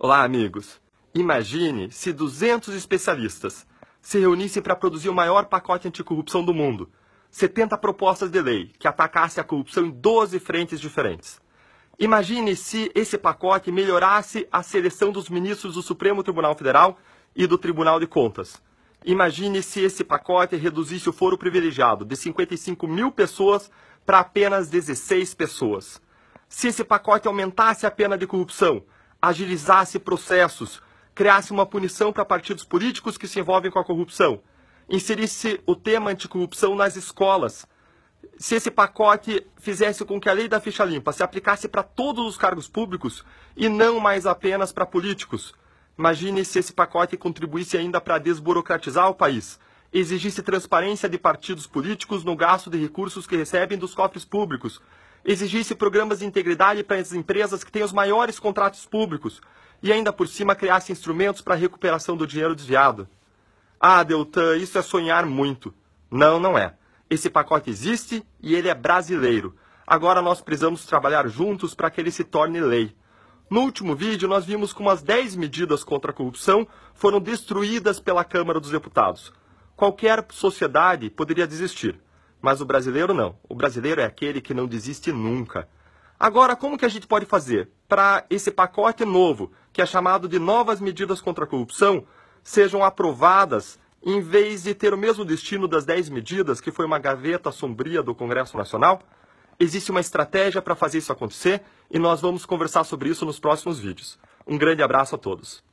Olá, amigos. Imagine se 200 especialistas se reunissem para produzir o maior pacote anticorrupção do mundo. 70 propostas de lei que atacassem a corrupção em 12 frentes diferentes. Imagine se esse pacote melhorasse a seleção dos ministros do Supremo Tribunal Federal e do Tribunal de Contas. Imagine se esse pacote reduzisse o foro privilegiado de 55 mil pessoas para apenas 16 pessoas. Se esse pacote aumentasse a pena de corrupção agilizasse processos, criasse uma punição para partidos políticos que se envolvem com a corrupção, inserisse o tema anticorrupção nas escolas, se esse pacote fizesse com que a lei da ficha limpa se aplicasse para todos os cargos públicos e não mais apenas para políticos. Imagine se esse pacote contribuísse ainda para desburocratizar o país, exigisse transparência de partidos políticos no gasto de recursos que recebem dos cofres públicos, exigisse programas de integridade para as empresas que têm os maiores contratos públicos e ainda por cima criasse instrumentos para a recuperação do dinheiro desviado. Ah, Deltan, isso é sonhar muito. Não, não é. Esse pacote existe e ele é brasileiro. Agora nós precisamos trabalhar juntos para que ele se torne lei. No último vídeo, nós vimos como as 10 medidas contra a corrupção foram destruídas pela Câmara dos Deputados. Qualquer sociedade poderia desistir. Mas o brasileiro não. O brasileiro é aquele que não desiste nunca. Agora, como que a gente pode fazer para esse pacote novo, que é chamado de novas medidas contra a corrupção, sejam aprovadas em vez de ter o mesmo destino das 10 medidas, que foi uma gaveta sombria do Congresso Nacional? Existe uma estratégia para fazer isso acontecer e nós vamos conversar sobre isso nos próximos vídeos. Um grande abraço a todos.